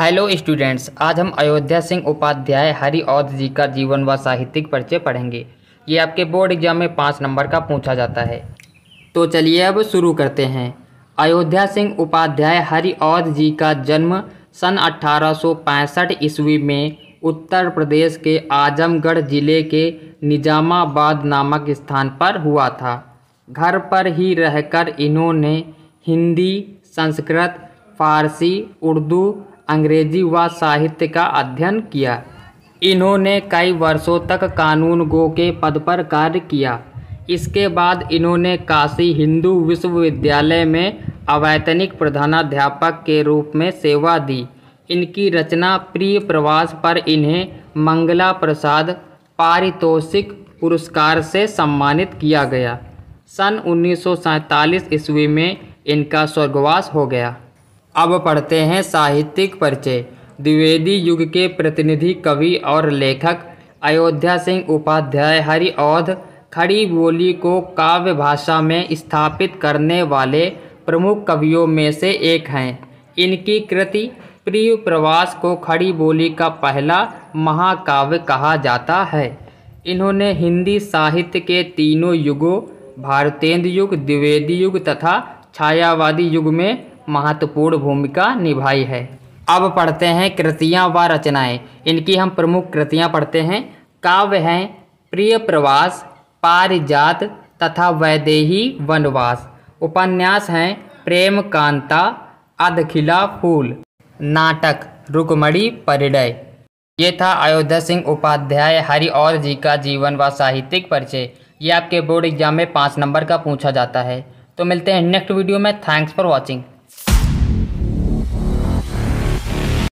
hello students आज हम अयोध्या सिंह उपाध्याय हरिऔध जी का जीवन व साहित्यिक परिचय पढ़ेंगे ये आपके बोर्ड एग्जाम में पाँच नंबर का पूछा जाता है तो चलिए अब शुरू करते हैं अयोध्या सिंह उपाध्याय हरिऔध जी का जन्म सन 1865 ईस्वी में उत्तर प्रदेश के आजमगढ़ जिले के निजामाबाद नामक स्थान पर हुआ था घर पर ही रहकर इन्होंने हिंदी संस्कृत फारसी उर्दू अंग्रेजी व साहित्य का अध्ययन किया इन्होंने कई वर्षों तक कानून गो के पद पर कार्य किया इसके बाद इन्होंने काशी हिंदू विश्वविद्यालय में अवैतनिक प्रधानाध्यापक के रूप में सेवा दी इनकी रचना प्रिय प्रवास पर इन्हें मंगला प्रसाद पारितोषिक पुरस्कार से सम्मानित किया गया सन उन्नीस ईस्वी में इनका स्वर्गवास हो गया अब पढ़ते हैं साहित्यिक परिचय द्विवेदी युग के प्रतिनिधि कवि और लेखक अयोध्या सिंह उपाध्याय हरिऔध खड़ी बोली को काव्य भाषा में स्थापित करने वाले प्रमुख कवियों में से एक हैं इनकी कृति प्रिय प्रवास को खड़ी बोली का पहला महाकाव्य कहा जाता है इन्होंने हिंदी साहित्य के तीनों युगों भारतेंद्र युग द्विवेदी युग तथा छायावादी युग में महत्वपूर्ण भूमिका निभाई है अब पढ़ते हैं कृतियाँ व रचनाएँ इनकी हम प्रमुख कृतियाँ पढ़ते हैं काव्य हैं प्रिय प्रवास पारिजात तथा वैदेही वनवास उपन्यास हैं प्रेम कांता अधखिला फूल नाटक रुकमणी परिणय ये था अयोध्या सिंह उपाध्याय हरि और जी का जीवन व साहित्यिक परिचय ये आपके बोर्ड एग्जाम में पाँच नंबर का पूछा जाता है तो मिलते हैं नेक्स्ट वीडियो में थैंक्स फॉर वॉचिंग